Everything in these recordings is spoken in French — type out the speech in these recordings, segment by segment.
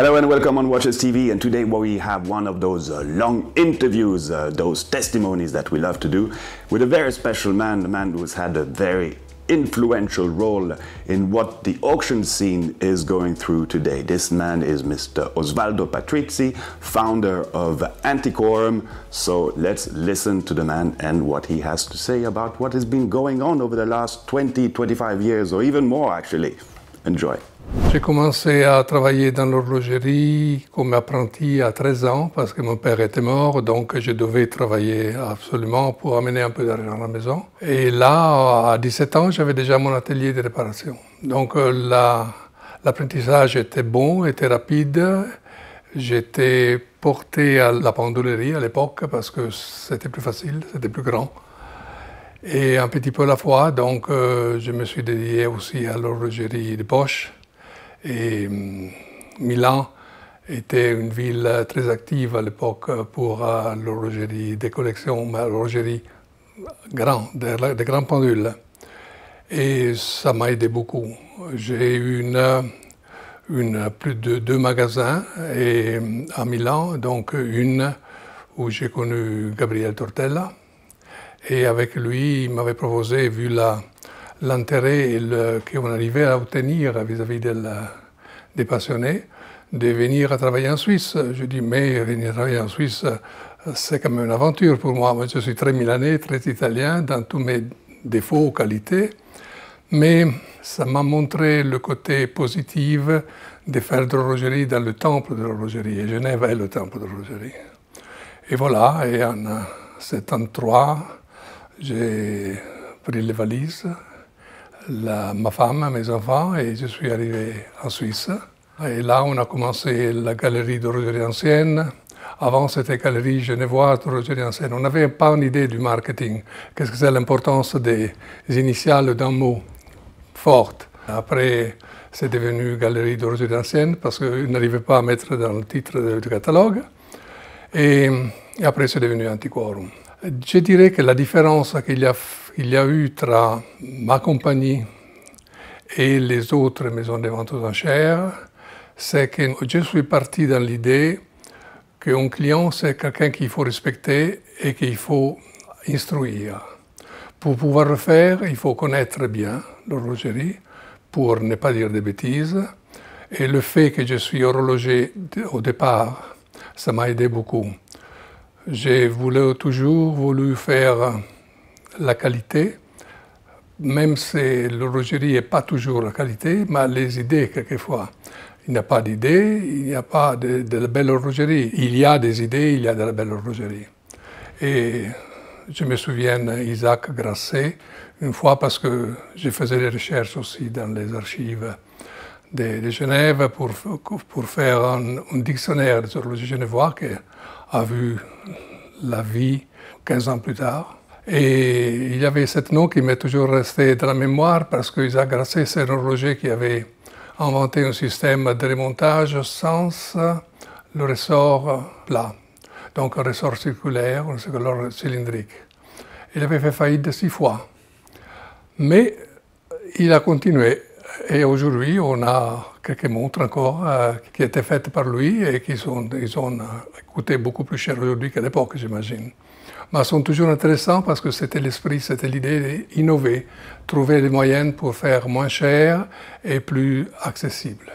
Hello and welcome on Watchers TV. And today we have one of those uh, long interviews, uh, those testimonies that we love to do, with a very special man, a man who's had a very influential role in what the auction scene is going through today. This man is Mr. Osvaldo Patrizzi, founder of Antiquorum. So let's listen to the man and what he has to say about what has been going on over the last 20, 25 years, or even more actually. J'ai commencé à travailler dans l'horlogerie comme apprenti à 13 ans parce que mon père était mort, donc je devais travailler absolument pour amener un peu d'argent à la maison. Et là, à 17 ans, j'avais déjà mon atelier de réparation. Donc euh, l'apprentissage était bon, était rapide. J'étais porté à la pendulerie à l'époque parce que c'était plus facile, c'était plus grand et un petit peu à la fois. Donc, euh, je me suis dédié aussi à l'horlogerie de poche. Et mm, Milan était une ville très active à l'époque pour euh, l'horlogerie des collections, mais l'horlogerie grand, des de grands pendules. Et ça m'a aidé beaucoup. J'ai eu une, une, plus de deux magasins et, mm, à Milan, donc une où j'ai connu Gabriel Tortella, et avec lui, il m'avait proposé, vu l'intérêt qu'on arrivait à obtenir vis-à-vis des passionnés, de venir travailler en Suisse. Je dis, mais venir travailler en Suisse, c'est quand même une aventure pour moi. Moi, je suis très milanais, très italien, dans tous mes défauts, qualités. Mais ça m'a montré le côté positif de faire de l'horlogerie dans le temple de l'horlogerie. Et Genève est le temple de l'horlogerie. Et voilà, et en 73, euh, j'ai pris les valises, ma femme, mes enfants, et je suis arrivé en Suisse. Et là, on a commencé la galerie d'horlogerie Ancienne. Avant, c'était galerie genevoise d'horlogerie Ancienne. On n'avait pas une idée du marketing. Qu'est-ce que c'est l'importance des initiales d'un mot forte. Après, c'est devenu galerie d'horlogerie Ancienne parce qu'on n'arrivait pas à mettre dans le titre du catalogue. et après, c'est devenu Antiquorum. Je dirais que la différence qu'il y, a, eu entre ma compagnie et les autres maisons de vente aux enchères, c'est que je suis parti dans l'idée qu'un client, c'est quelqu'un qu'il faut respecter et qu'il faut instruire. Pour pouvoir le faire, il faut connaître bien l'horlogerie, pour ne pas dire des bêtises. Et le fait que je suis horloger au départ, ça m'a aidé beaucoup. J'ai voulu, toujours voulu faire la qualité, même si l'horlogerie n'est pas toujours la qualité, mais les idées quelquefois. Il n'y a pas d'idées, il n'y a pas de, la belle horlogerie. Il y a des idées, il y a de la belle horlogerie. Et je me souviens Isaac Grasset, une fois parce que je faisais des recherches aussi dans les archives de, Genève pour, pour faire un, dictionnaire de zoologie genevois qui a vu la vie 15 ans plus tard. Et il y avait ce nom qui m'est toujours resté dans la mémoire parce que Isaac Grasset, c'est un horloger qui avait inventé un système de remontage sans le ressort plat, donc un ressort circulaire, un ressort cylindrique. Il avait fait faillite six fois. Mais il a continué et aujourd'hui, on a quelques montres encore euh, qui étaient faites par lui et qui sont, ils ont euh, coûté beaucoup plus cher aujourd'hui qu'à l'époque, j'imagine. Mais sont toujours intéressants parce que c'était l'esprit, c'était l'idée d'innover, trouver des moyens pour faire moins cher et plus accessible.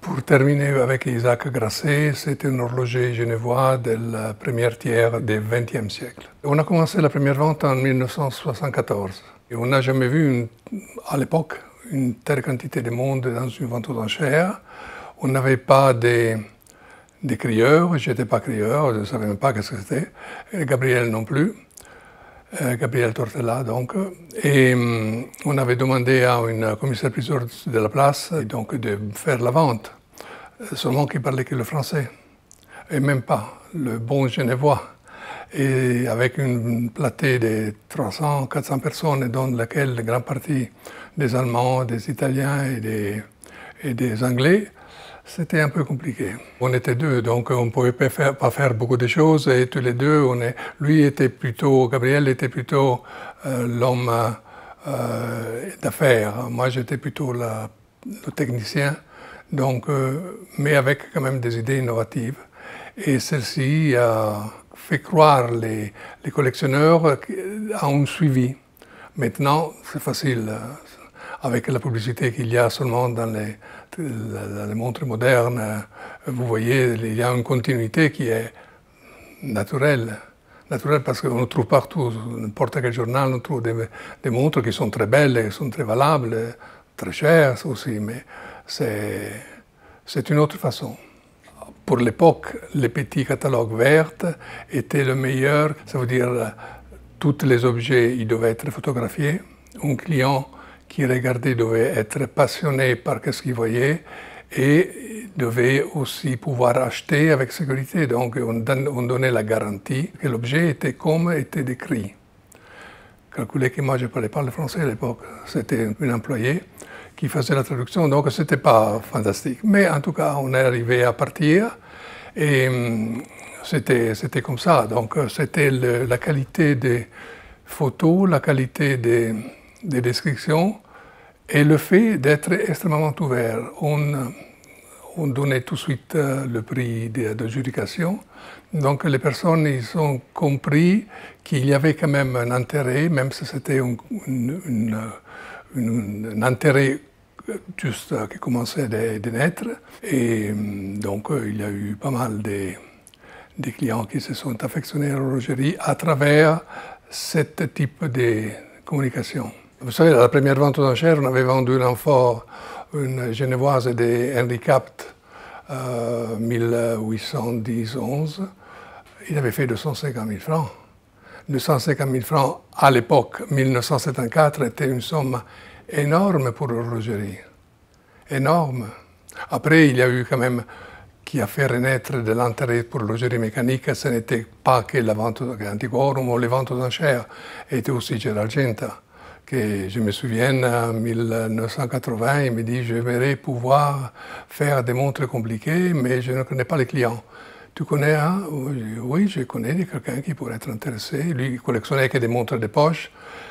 Pour terminer avec Isaac Grasset, c'était un horloger genevois de la première tiers du XXe siècle. On a commencé la première vente en 1974 et on n'a jamais vu à l'époque une telle quantité de monde dans une vente aux enchères. On n'avait pas des, des crieurs, je n'étais pas crieur, je ne savais même pas ce que c'était. Gabriel non plus, euh, Gabriel Tortella donc. Et mm, on avait demandé à une commissaire-priseur de la place donc, de faire la vente, euh, seulement qui parlait que le français, et même pas le bon genevois et avec une platée de 300-400 personnes, dont laquelle la grande partie des Allemands, des Italiens et des, Anglais, c'était un peu compliqué. On était deux, donc on ne pouvait pas faire, beaucoup de choses. Et tous les deux, on est, lui était plutôt, Gabriel était plutôt euh, l'homme euh, d'affaires. Moi, j'étais plutôt le technicien. Donc, euh, mais avec quand même des idées innovatives. Et celle-ci a fait croire les, les collectionneurs à un suivi. Maintenant, c'est facile. Hein avec la publicité qu'il y a seulement dans les, montres modernes, vous voyez, il y a une continuité qui est naturelle Naturelle parce qu'on trouve partout, n'importe quel journal, on trouve des, montres qui sont très belles, qui sont très valables, très chères aussi, mais c'est une autre façon. Pour l'époque, les petits catalogues verts étaient le meilleur, ça veut dire tous les objets ils devaient être photographiés. Un client qui regardait devait être passionné par ce qu'il voyait et devait aussi pouvoir acheter avec sécurité. Donc on, donne, on donnait la garantie que l'objet était comme était décrit. Calculez que moi je ne parlais pas le français à l'époque, c'était un employé qui faisait la traduction, donc ce n'était pas fantastique. Mais en tout cas, on est arrivé à partir et hum, c'était comme ça. Donc c'était la qualité des photos, la qualité des des descriptions et le fait d'être extrêmement ouvert. On, donnait tout de suite euh, le prix de d'adjudication. Donc les personnes ils ont compris qu'il y avait quand même un intérêt, même si c'était un, intérêt euh, juste euh, qui commençait de, naître. Et mm, donc il y a eu pas mal de, de clients qui se sont affectionnés à l'horlogerie à travers ce type de communication. Vous savez, la première vente aux enchères, on avait vendu un une genevoise des Henry Capt, 1811. Euh, il avait fait 250 000 francs. 250 000 francs à l'époque, 1974, était une somme énorme pour l'horlogerie. Énorme. Après, il y a eu quand même qui a fait renaître de l'intérêt pour l'horlogerie mécanique, ce n'était pas que la vente d'antiquorum ou les ventes d'enchères, étaient aussi Gérald Genta je me souviens, en 1980, il me dit, je pouvoir faire des montres compliquées, mais je ne connais pas les clients. Tu connais un hein? Oui, je connais quelqu'un qui pourrait être intéressé. Lui, il collectionnait que des montres de poche,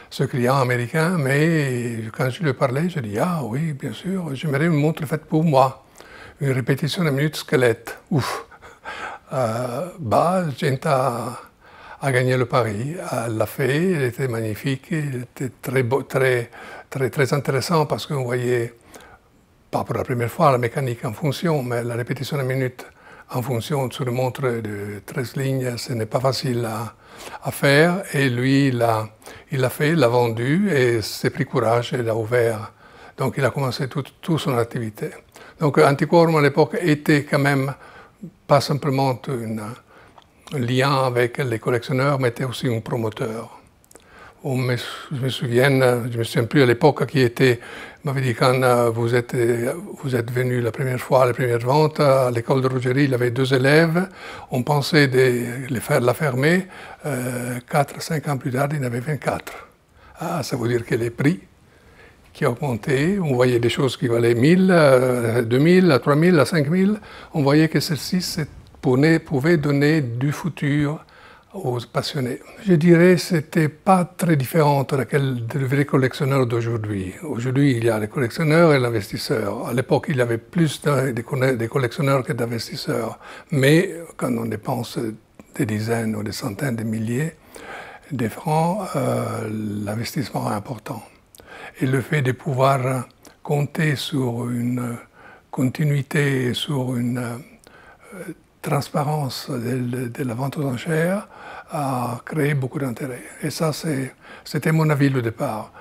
ce client américain, mais quand je lui parlais, je dis Ah oui, bien sûr, j'aimerais une montre faite pour moi. Une répétition de minute squelette. Ouf euh, bah, j'ai Bah, a gagné le pari. Elle l'a fait, elle était magnifique, elle était très, beau, très, très, très intéressant parce qu'on voyait, pas pour la première fois, la mécanique en fonction, mais la répétition de minute en fonction sur une montre de 13 lignes, ce n'est pas facile à, faire. Et lui, il l'a il fait, il l'a vendu et s'est pris courage et l'a ouvert. Donc il a commencé toute tout son activité. Donc Antiquorum à l'époque était quand même pas simplement une, lien avec les collectionneurs, mais était aussi un promoteur. On me, je me souviens, je me souviens plus à l'époque qui était, m'avait dit quand euh, vous êtes, vous êtes venu la première fois à la première vente euh, à l'école de Rogerie, il avait deux élèves, on pensait de les faire, la fermer, euh, Quatre, 4 ans plus tard, il en avait 24. Ah, ça veut dire que les prix qui ont augmenté. on voyait des choses qui valaient 1000, 2000, 3000, 5000, on voyait que celle-ci, c'était pouvait donner du futur aux passionnés. Je dirais que ce n'était pas très différent de vrai collectionneur d'aujourd'hui. Aujourd'hui, il y a les collectionneurs et l'investisseur. À l'époque, il y avait plus de collectionneurs que d'investisseurs. Mais quand on dépense des dizaines ou des centaines de milliers de francs, euh, l'investissement est important. Et le fait de pouvoir compter sur une continuité, sur une euh, transparence de, la vente aux enchères a créé beaucoup d'intérêt. Et ça, c'était mon avis le départ.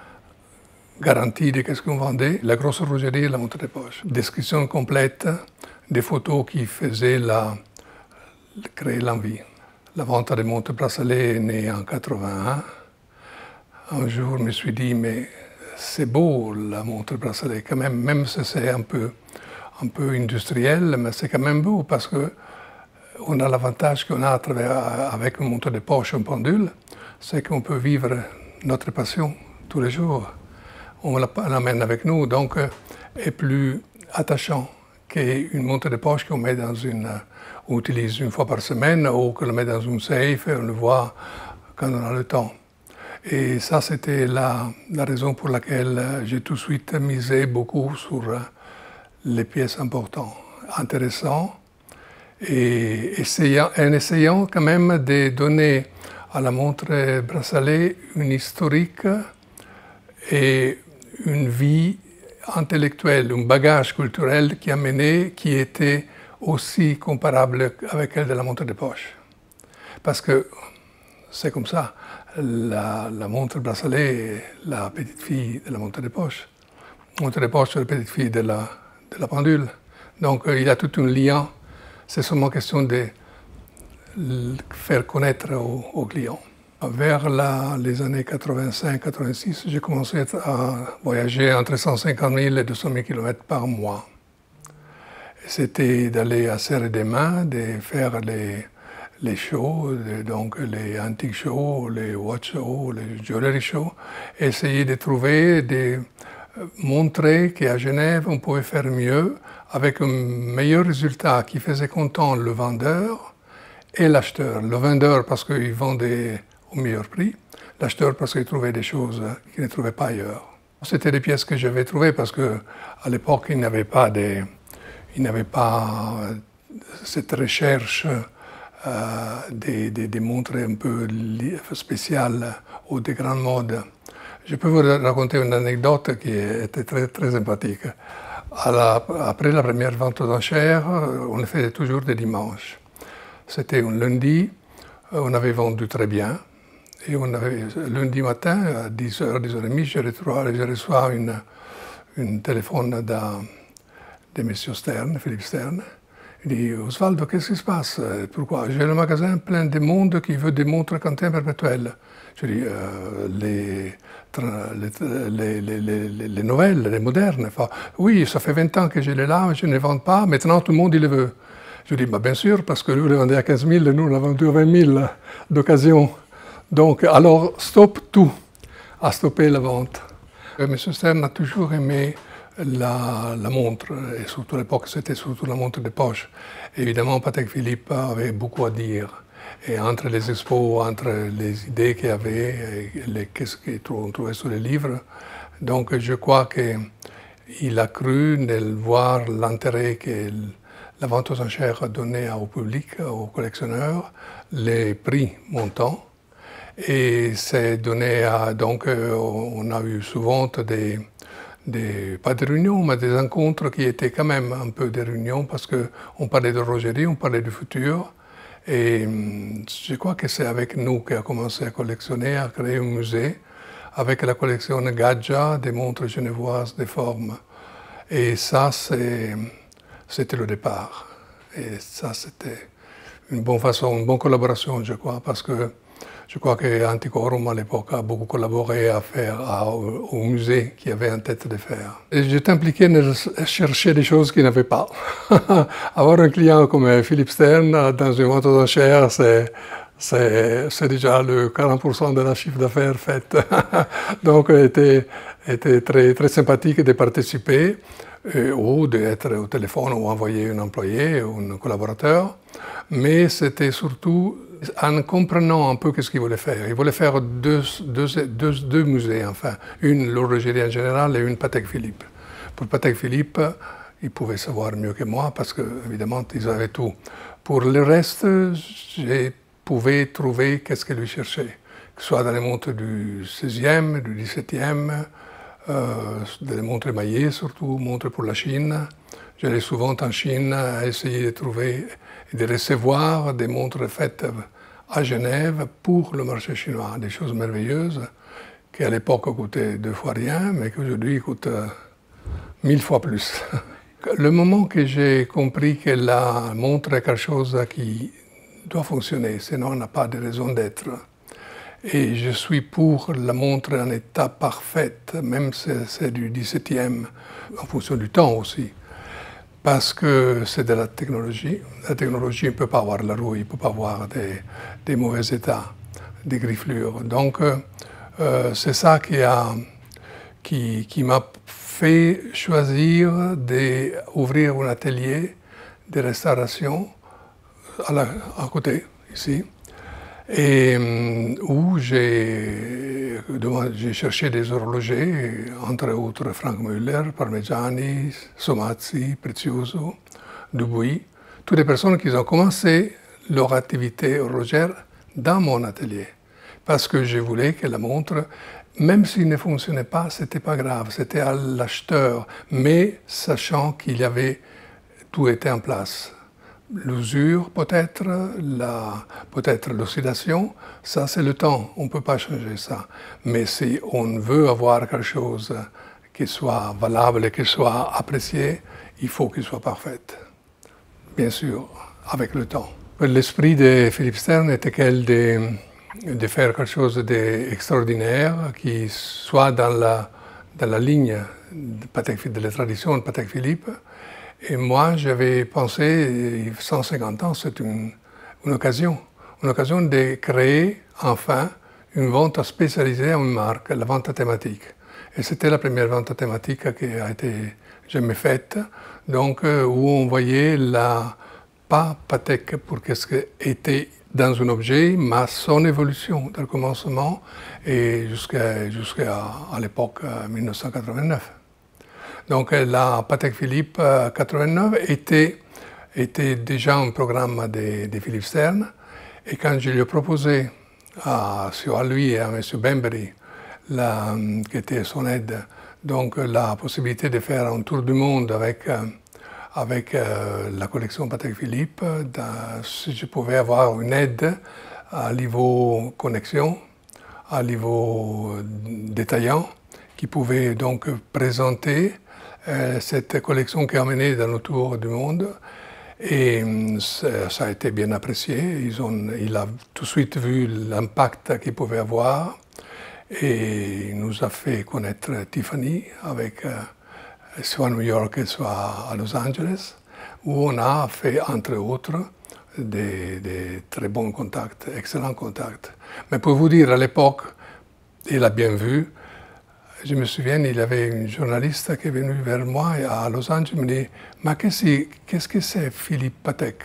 Garantie de ce qu'on vendait, la grosse rougerie et la montre de poche. Description complète des photos qui faisaient la, créer l'envie. La vente des montres bracelets est née en 81. Un jour, je me suis dit, mais c'est beau la montre bracelet, quand même, même si c'est un peu, un peu industriel, mais c'est quand même beau parce que on a l'avantage qu'on a avec une montre de poche, un pendule, c'est qu'on peut vivre notre passion tous les jours. On l'amène avec nous, donc euh, est plus attachant qu'une montre de poche qu'on met dans une, on utilise une fois par semaine ou qu'on met dans une safe et on le voit quand on a le temps. Et ça, c'était la, la, raison pour laquelle euh, j'ai tout de suite misé beaucoup sur euh, les pièces importantes, intéressantes, et en essayant quand même de donner à la montre bracelet une historique et une vie intellectuelle, un bagage culturel qui a mené, qui était aussi comparable avec elle de la montre de poche. Parce que c'est comme ça, la, la montre bracelet, la petite fille de la montre de poche, montre de poche, la petite fille de la, de la pendule. Donc euh, il y a tout un lien c'est seulement question de faire connaître aux, clients. Vers les années 85-86, j'ai commencé à voyager entre 150 000 et 200 000 km par mois. C'était d'aller à Serre des Mains, de faire les, shows, donc les antiques shows, les watch shows, les jewelry shows, essayer de trouver des, montrer qu'à Genève, on pouvait faire mieux avec un meilleur résultat qui faisait content le vendeur et l'acheteur. Le vendeur parce qu'il vendait au meilleur prix, l'acheteur parce qu'il trouvait des choses qu'il ne trouvait pas ailleurs. C'était des pièces que j'avais trouvées parce que à l'époque, il n'avait pas des, il n'avait pas euh, cette recherche euh, des, des, montres un peu spéciales ou des grandes modes. Je peux vous raconter une anecdote qui était très, très sympathique. après la première vente d'enchères, on le faisait toujours des dimanches. C'était un lundi, on avait vendu très bien. Et on avait, lundi matin, à 10h, 10h30, je reçois, je reçois une, téléphone de Monsieur Stern, Philippe Stern. Il dit Osvaldo, qu'est-ce qui se passe Pourquoi J'ai le magasin plein de monde qui veut des montres Quentin perpétuelles. Je dis, euh, les, les, nouvelles, les modernes. Enfin, oui, ça fait 20 ans que je les là, je ne les vends pas, maintenant tout le monde il les veut. Je dis, bah, bien sûr, parce que vous les vendez à 15 000 et nous on a vendu à 20 000 d'occasion. Donc, alors, stop tout, à stopper la vente. Euh, M. Stern a toujours aimé la, la, montre, et surtout à l'époque c'était surtout la montre de poche. Évidemment, Patek Philippe avait beaucoup à dire. Et entre les expos, entre les idées qu'il y avait, et les, qu'est-ce qu'on trouvait sur les livres, donc je crois qu'il a cru voir l'intérêt que la vente aux enchères donnait au public, aux collectionneurs, les prix montants. Et c'est donné à. Donc, euh, on a eu souvent des, des, pas des réunions, mais des rencontres qui étaient quand même un peu des réunions parce qu'on parlait de Rogerie, on parlait du futur. Et mm, je crois que c'est avec nous qu'il a commencé à collectionner, à créer un musée, avec la collection Gaggia, des montres genevoises des formes. Et ça, c'était le départ. Et ça, c'était une bonne façon, une bonne collaboration, je crois, parce que je crois que à l'époque a beaucoup collaboré à faire au, musée qui avait en tête de faire. J'étais impliqué à chercher des choses qu'il n'avait pas. Avoir un client comme Philippe Stern dans une vente d'enchères, c'est c'est déjà le 40% de la chiffre d'affaires faite. Donc, était, très, sympathique de participer euh, ou d'être au téléphone ou envoyer un employé ou un collaborateur. Mais c'était surtout ah, en comprenant un peu ce qu'il voulait faire. Il voulait faire deux, musées, enfin, une l'horlogerie en général et une Patek Philippe. Pour Patek Philippe, il pouvait savoir mieux que moi parce qu'évidemment, ils avaient tout. Pour le reste, j'ai pouvais trouver qu'est-ce que lui cherchait, que ce soit dans les montres du 16e, du 17e, euh, les montres maillées surtout, montres pour la Chine. J'allais souvent en Chine à essayer de trouver et de recevoir des montres faites à Genève pour le marché chinois. Des choses merveilleuses qui à l'époque coûtaient deux fois rien, mais qui aujourd'hui coûtent euh, mille fois plus. Le moment que j'ai compris que la montre est quelque chose qui doit fonctionner, sinon on n'a pas de raison d'être. Et je suis pour la montre en état parfait, même si c'est du 17e, en fonction du temps aussi parce que c'est de la technologie. La technologie ne peut pas avoir la rouille, ne peut pas avoir des, mauvais états, des griffures. Donc, euh, euh, c'est ça qui qui, qui m'a fait choisir d'ouvrir un atelier de restauration à côté, ici, et euh, où j'ai cherché des horlogers, entre autres Frank Müller, Parmigiani, Somazzi, Prezioso, Dubuis, toutes les personnes qui ont commencé leur activité horlogère dans mon atelier, parce que je voulais que la montre, même s'il ne fonctionnait pas, c'était pas grave, c'était à l'acheteur, mais sachant qu'il y avait tout était en place l'usure peut-être, peut-être l'oxydation, ça c'est le temps, on ne peut pas changer ça. Mais si on veut avoir quelque chose qui soit valable et qui soit apprécié, il faut qu'il soit parfait, bien sûr, avec le temps. L'esprit de Philippe Stern était quel de, de faire quelque chose d'extraordinaire qui soit dans la, la ligne de, de la tradition de Patek Philippe, et moi, j'avais pensé, 150 ans, c'est une, une, occasion, une occasion de créer enfin une vente spécialisée en marque, la vente thématique. Et c'était la première vente thématique qui a été jamais faite, donc euh, où on voyait la pas Patek pour qu'est-ce était dans un objet, mais son évolution, le commencement et jusqu'à l'époque 1989. Euh, donc euh, la Patek Philippe 89 euh, était, était déjà un programme de, Philippe Stern. Et quand je lui ai proposé à, à lui et à M. Bembery, qui était son aide, donc euh, la possibilité de faire un tour du monde avec, avec la collection Patek Philippe, si je pouvais avoir une aide à niveau connexion, à niveau détaillant, qui pouvait donc présenter euh, cette collection qui a mené dans le tour du monde. Et hum, ça a été bien apprécié. ont, il a tout de suite vu l'impact qu'il pouvait avoir et il nous a fait connaître Tiffany, avec, euh, soit à New York, soit à Los Angeles, où on a fait, entre autres, des, des très bons contacts, excellents contacts. Mais pour vous dire, à l'époque, il a bien vu, je me souviens, il y avait une journaliste qui est venu vers moi euh, à Los Angeles, me dit Mais qu'est-ce que c'est Philippe Patek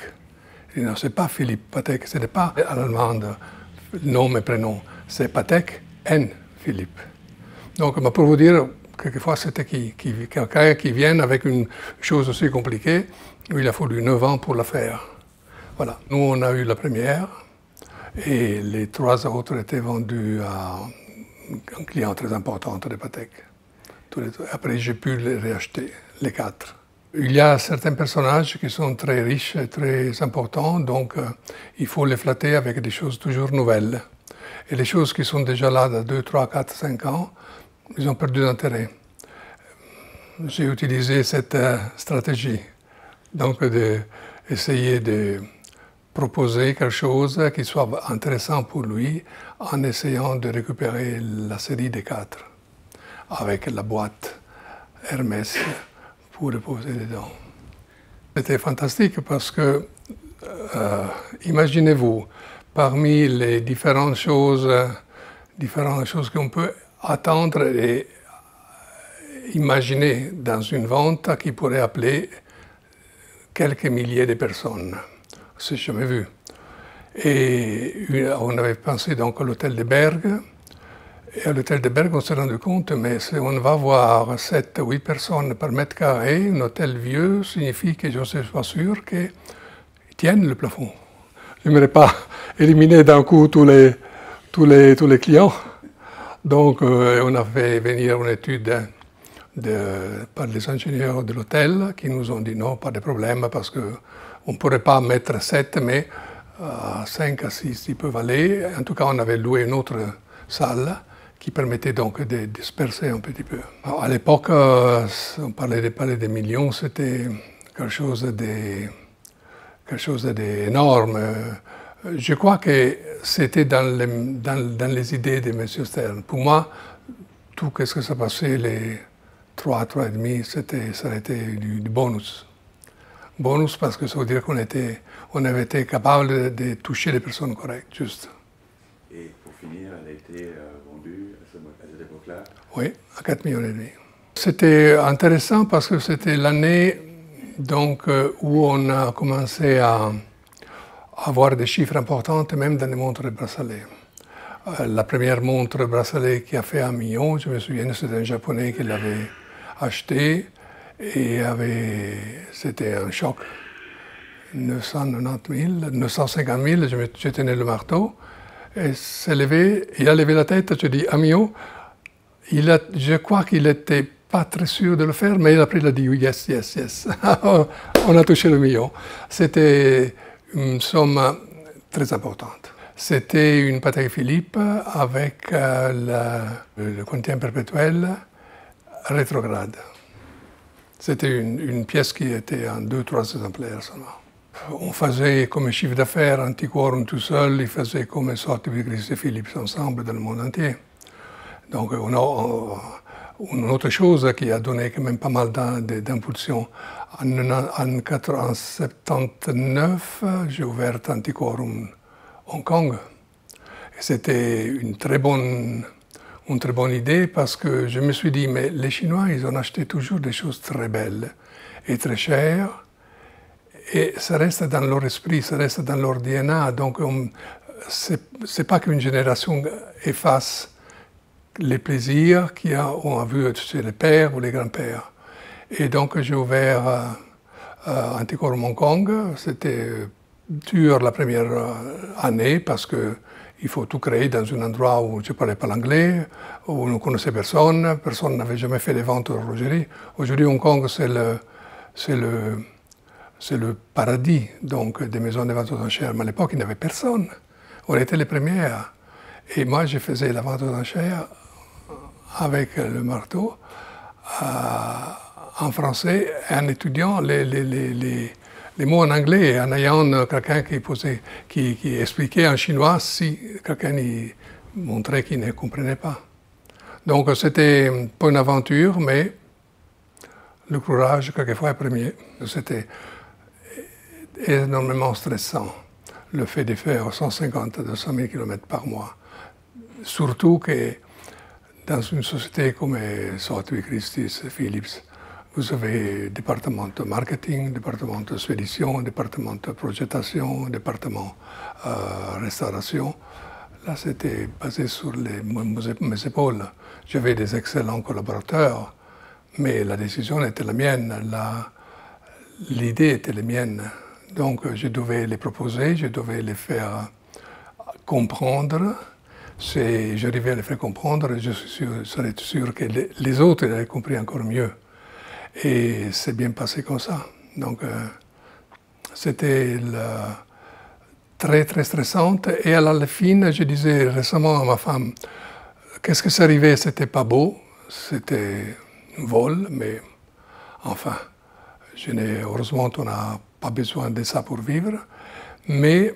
Il ne Non, ce n'est pas Philippe Patek, ce n'est pas en allemand nom et prénom, c'est Patek N. Philippe. Donc, pour vous dire, quelquefois, c'était qui, qui, quelqu'un qui vient avec une chose aussi compliquée, il a fallu neuf ans pour la faire. Voilà. Nous, on a eu la première, et les trois autres étaient vendus à, un client très important de Patek. Après, j'ai pu les réacheter, les quatre. Il y a certains personnages qui sont très riches et très importants, donc euh, il faut les flatter avec des choses toujours nouvelles. Et les choses qui sont déjà là de 2, 3, 4, 5 ans, ils ont perdu d'intérêt. J'ai utilisé cette euh, stratégie, donc d'essayer de proposer quelque chose qui soit intéressant pour lui en essayant de récupérer la série des quatre avec la boîte Hermès pour poser dedans. C'était fantastique parce que, euh, imaginez-vous, parmi les différentes choses, différentes choses qu'on peut attendre et imaginer dans une vente qui pourrait appeler quelques milliers de personnes. C'est jamais vu. Et on avait pensé donc à l'hôtel de Berg. Et à l'hôtel de Berg, on s'est rendu compte, mais si on va voir 7 8 personnes par mètre carré, un hôtel vieux signifie que je pas sûr qu'ils tiennent le plafond. Je n'aimerais pas éliminer d'un coup tous les, les, tous les clients. Donc, euh, on a fait venir une étude par les ingénieurs de l'hôtel qui nous ont dit non, pas de problème, parce qu'on ne pourrait pas mettre 7, mais ah, à 5 à 6, ils peuvent aller. En tout cas, on avait loué une autre salle qui permettait donc de disperser un petit peu. à l'époque, euh, on parlait de parler des millions, c'était quelque chose de quelque chose d'énorme. Euh, je crois que c'était dans les, dans, dans les, idées de M. Stern. Pour moi, tout ce que ça passait, les 3, 3,5, c'était, ça a été du, bonus. Bonus parce que ça veut dire qu'on était on avait été capable de, toucher les personnes correctes, juste. Et pour finir, elle a été euh, vendue à cette époque-là Oui, à 4 millions et demi. C'était intéressant parce que c'était l'année donc euh, où on a commencé à avoir des chiffres importants, même dans les montres de bracelet. Euh, la première montre bracelet qui a fait un million, je me souviens, c'était un japonais qui l'avait acheté et avait... c'était un choc. 990 000, 950 000, je, tenais le marteau. Et s'est levé, il a levé la tête, je dis, Amio, oh, il a, je crois qu'il n'était pas très sûr de le faire, mais après il a dit, oui, yes, yes, yes. On a touché le million. C'était une somme très importante. C'était une bataille Philippe avec euh, le contient perpétuel rétrograde. C'était une, une, pièce qui était en deux, trois exemplaires seulement on faisait comme chiffre d'affaires, Antiquorum tout seul, ils faisaient comme sorte de Christ et Philips ensemble dans le monde entier. Donc on a euh, une autre chose qui a donné quand même pas mal d'impulsions. En 1979, j'ai ouvert Antiquorum Hong Kong. C'était une très bonne idée parce que je me suis dit, mais les Chinois, ils ont acheté toujours des choses très belles et très chères et ça reste dans leur esprit, ça reste dans leur DNA. Donc, c'est pas qu'une génération efface les plaisirs qu'on a vu chez les pères ou les grands-pères. Et donc, j'ai ouvert euh, Hong euh, Kong. C'était dur la première euh, année parce que il faut tout créer dans un endroit où je ne parlais pas l'anglais, où on ne connaissait personne, personne n'avait jamais fait les ventes de Aujourd'hui, Hong Kong, c'est le, c'est le, c'est le paradis donc, des maisons de vente aux enchères. Mais à l'époque, il n'y avait personne. On était les premiers. Et moi, je faisais la vente aux enchères avec le marteau euh, en français, en étudiant les, mots en anglais en ayant quelqu'un qui, posait, expliquait en chinois si quelqu'un montrait qu'il ne comprenait pas. Donc c'était pas une aventure, mais le courage, quelquefois, est premier. C'était énormément stressant, le fait de faire 150 à 200 000 km par mois. Surtout que dans une société comme Sotwi, Christis, Philips, vous avez département de marketing, département de suédition, département de projetation, département de euh, restauration. Là, c'était basé sur les, mes épaules. J'avais des excellents collaborateurs, mais la décision était la mienne, l'idée était la mienne. Donc euh, je devais les proposer, je devais les faire euh, comprendre. J'arrivais à les faire comprendre, je suis sûr, serais sûr que les, autres avaient compris encore mieux. Et c'est bien passé comme ça. Donc euh, c'était très très stressante. Et à la fin, je disais récemment à ma femme, qu'est-ce que ça arrivait C'était pas beau, c'était un vol, mais enfin, je heureusement on a a besoin de ça pour vivre, mais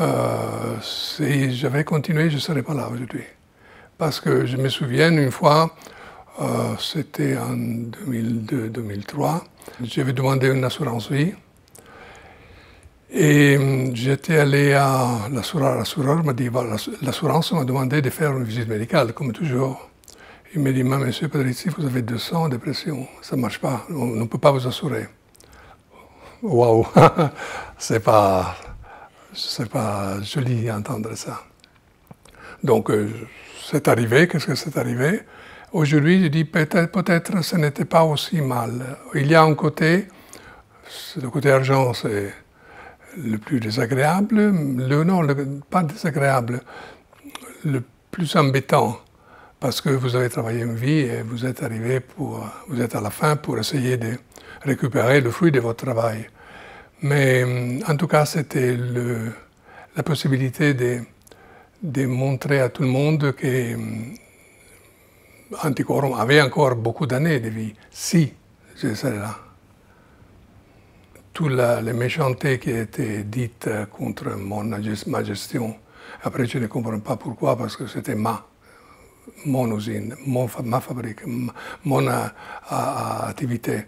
euh, si j'avais continué, je ne serais pas là aujourd'hui. Parce que je me souviens une fois, euh, c'était en 2002-2003, j'avais demandé une assurance vie. Et hum, j'étais allé à l'assureur, l'assureur m'a dit, l'assurance m'a demandé de faire une visite médicale, comme toujours. Il m'a dit, monsieur Padrici, vous avez 200 de dépression, ça ne marche pas, on ne peut pas vous assurer waouh, c'est pas, c'est pas joli d'entendre ça. Donc, euh, c'est arrivé, qu'est-ce que c'est arrivé Aujourd'hui, je dis peut-être, peut-être ce n'était pas aussi mal. Il y a un côté, le côté argent, c'est le plus désagréable, le non, pas désagréable, le plus embêtant, parce que vous avez travaillé une vie et vous êtes arrivé pour, vous êtes à la fin pour essayer de récupérer le fruit de votre travail. Mais hum, en tout cas, c'était la possibilité de, montrer à tout le monde que hum, Anticorum avait encore beaucoup d'années de vie, si je serais là. Toutes les méchantetés qui étaient dites contre mon, ma gestion, après je ne comprends pas pourquoi, parce que c'était ma mon usine, ma fabrique, mon euh, euh, activité.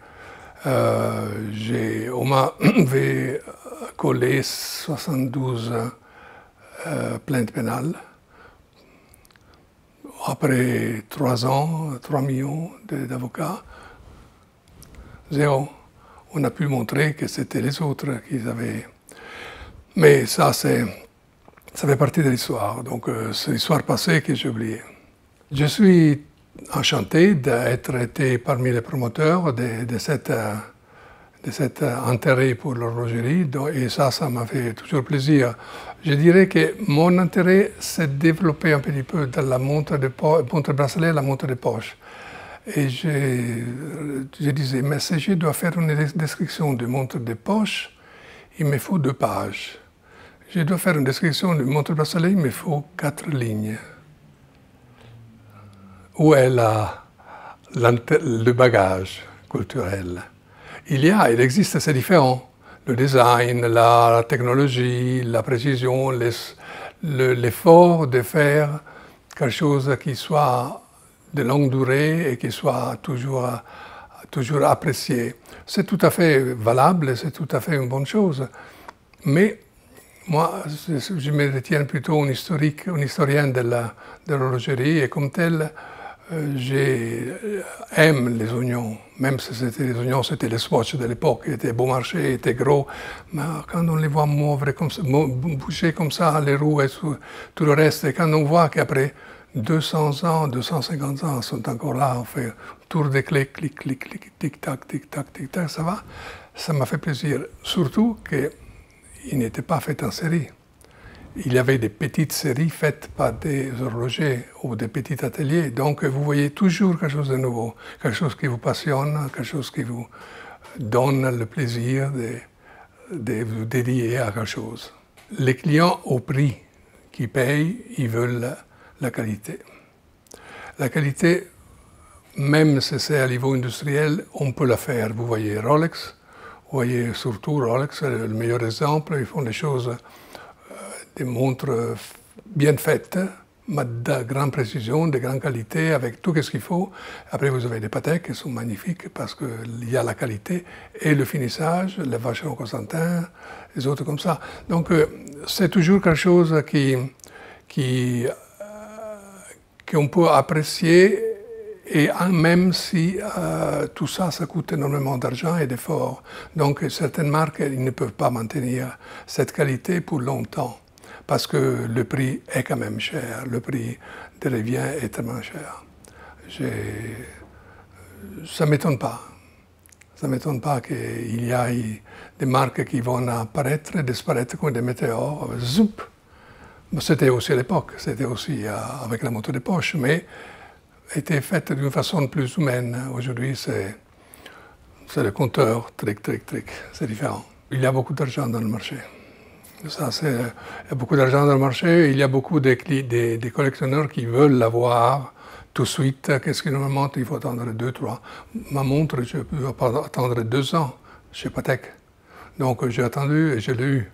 Euh, on m'avait euh, collé 72 euh, plaintes pénales. Après trois ans, 3 millions d'avocats, zéro. On a pu montrer que c'était les autres qui avaient. Mais ça, c'est, ça fait partie de l'histoire. Donc, c'est l'histoire passée que j'ai oubliée. Je suis enchanté d'être été parmi les promoteurs de, cette, euh, de cet intérêt pour l'horlogerie. Et ça, ça m'a fait toujours plaisir. Je dirais que mon intérêt s'est développé un petit peu dans la montre de montre bracelet la montre de poche. Et je, je disais, mais si je dois faire une description de montre de poche, il me faut deux pages. Je dois faire une description de montre bracelet, il me faut quatre lignes où est le bagage culturel. Il y a, il existe, c'est différent. Le design, la, technologie, la précision, l'effort de faire quelque chose qui soit de longue durée et qui soit toujours, toujours apprécié. C'est tout à fait valable, c'est tout à fait une bonne chose. Mais moi, je, me retiens plutôt un historique, un historien de l'horlogerie et comme tel, euh, j'aime euh, les oignons, même si c'était les oignons, c'était les swatchs de l'époque, ils étaient bon marché, ils étaient gros, mais quand on les voit mouvrer comme ça, bouger comme ça, les roues et tout, le reste, et quand on voit qu'après 200 ans, 250 ans, ils sont encore là, on fait tour des clés, clic, clic, clic, tic-tac, tic-tac, tic-tac, ça va, ça m'a fait plaisir, surtout qu'ils n'étaient pas faits en série il y avait des petites séries faites par des horlogers ou des petits ateliers. Donc vous voyez toujours quelque chose de nouveau, quelque chose qui vous passionne, quelque chose qui vous donne le plaisir de, vous dédier à quelque chose. Les clients, au prix qu'ils payent, ils veulent la, qualité. La qualité, même si c'est à niveau industriel, on peut la faire. Vous voyez Rolex, vous voyez surtout Rolex, le meilleur exemple, ils font des choses des montres euh, bien faites, hein, de grande précision, de grande qualité, avec tout ce qu'il faut. Après, vous avez des patèques qui sont magnifiques parce qu'il y a la qualité et le finissage, les en Constantin, les autres comme ça. Donc, euh, c'est toujours quelque chose qui, qui, euh, qu'on peut apprécier et même si tout ça, ça coûte énormément d'argent et d'efforts. Donc, certaines marques, ils ne peuvent pas maintenir cette qualité pour longtemps parce que le prix est quand même cher, le prix des revient est tellement cher. Ça ne m'étonne pas. Ça ne m'étonne pas qu'il y ait des marques qui vont apparaître et disparaître comme des météores. Zoup C'était aussi à l'époque, c'était aussi euh, avec la moto de poche, mais était faite d'une façon plus humaine. Aujourd'hui, c'est le compteur, tric, tric, tric, c'est différent. Il y a beaucoup d'argent dans le marché. Ça, il y a beaucoup d'argent dans le marché, il y a beaucoup de, des, collectionneurs qui veulent l'avoir tout de suite. Qu'est-ce qu'ils nous montre Il faut attendre deux, trois... Ma montre, je ne peux pas attendre deux ans chez Patek. Donc j'ai attendu et je l'ai eu.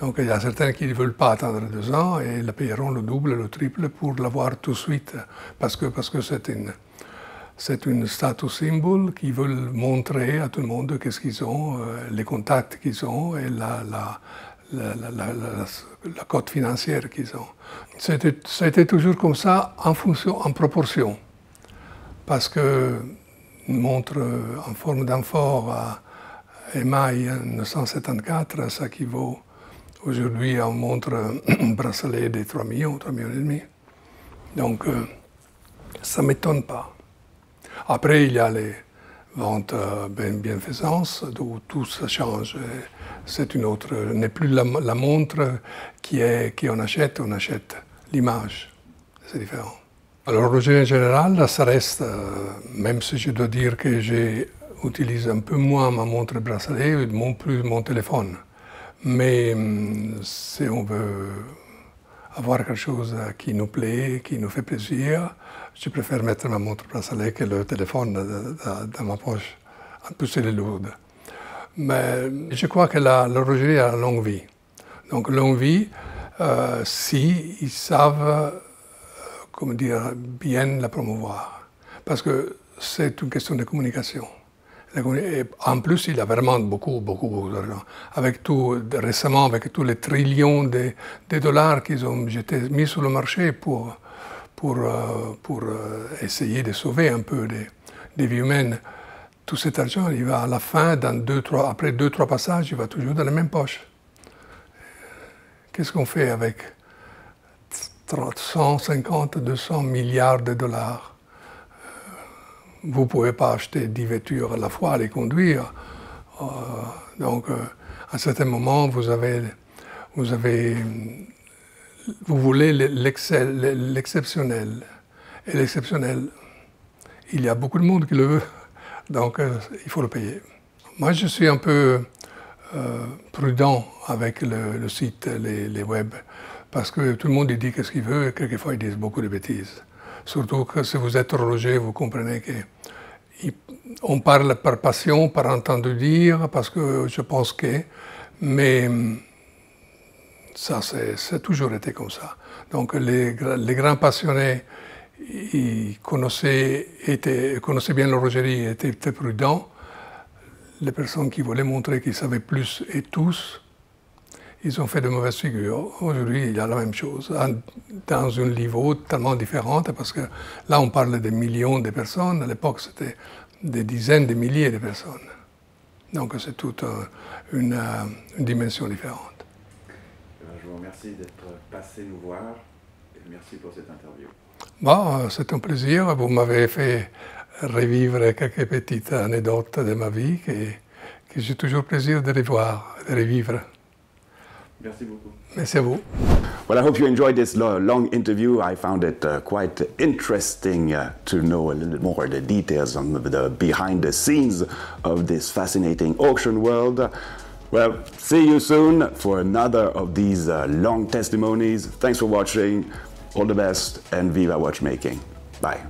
Donc il y a certains qui ne veulent pas attendre deux ans et la payeront le double, le triple pour l'avoir tout de suite parce que c'est parce que une c'est une status symbol qui veulent montrer à tout le monde qu'est-ce qu'ils ont, euh, les contacts qu'ils ont et la, la, cote financière qu'ils ont. C'était toujours comme ça en fonction, en proportion. Parce que une montre euh, en forme d'amphore à émail 974, ça qui vaut aujourd'hui une montre bracelet des 3 millions, 3 millions et demi. Donc euh, ça ne m'étonne pas. Après, il y a les ventes euh, bienfaisance, où tout ça change c'est une autre. N'est plus la, montre qui est qui on achète, on achète l'image. C'est différent. Alors, en général, ça reste, euh, même si je dois dire que j'utilise un peu moins ma montre bracelet, non plus mon téléphone. Mais hum, si on veut avoir quelque chose qui nous plaît, qui nous fait plaisir, je préfère mettre ma montre bracelet que le téléphone euh, dans ma poche. En plus, elle mais je crois que l'horlogerie a une longue vie. Donc longue vie, euh, si ils savent, euh, comment dire, bien la promouvoir. Parce que c'est une question de communication. en plus, il a vraiment beaucoup, beaucoup, beaucoup d'argent. Avec tout, récemment, avec tous les trillions de, dollars qu'ils ont été mis sur le marché pour, pour, euh, euh, essayer de sauver un peu des vies humaines tout cet argent, il va à la fin, après deux, trois passages, il va toujours dans la même poche. Qu'est-ce qu'on fait avec 150, 200 milliards de dollars euh, Vous ne pouvez pas acheter 10 voitures à la fois, les conduire. Euh, donc, euh, à un moments, vous avez, vous avez, vous voulez l'exceptionnel. Et l'exceptionnel, il y a beaucoup de monde qui le veut. Donc euh, il faut le payer. Moi, je suis un peu euh, prudent avec le, site, les, web, parce que tout le monde dit ce qu'il veut et quelquefois ils disent beaucoup de bêtises. Surtout que si vous êtes horloger, vous comprenez qu'on parle par passion, par entendu dire, parce que je pense que, mais ça, c'est toujours été comme ça. Donc les grands passionnés il connaissait, était, connaissait bien l'horlogerie, était, très prudent. Les personnes qui voulaient montrer qu'ils savaient plus et tous, ils ont fait de mauvaises figures. Aujourd'hui, il y a la même chose, dans un niveau tellement différent, parce que là, on parle de millions de personnes, à l'époque, c'était des dizaines de milliers de personnes. Donc, c'est toute une, euh, une dimension différente. Euh, je vous remercie d'être passé nous voir et merci pour cette interview. Bah, c'est un plaisir. Vous m'avez fait revivre quelques petites anecdotes de ma vie que, j'ai toujours plaisir de revoir, de revivre. Merci beaucoup. Merci à vous. J'espère que hope you enjoyed this long interview. I found it uh, quite interesting uh, to know a little more the details on the behind the scenes of this fascinating auction world. Well, see you soon for another of these uh, long testimonies. Thanks for watching. All the best and viva watchmaking. Bye.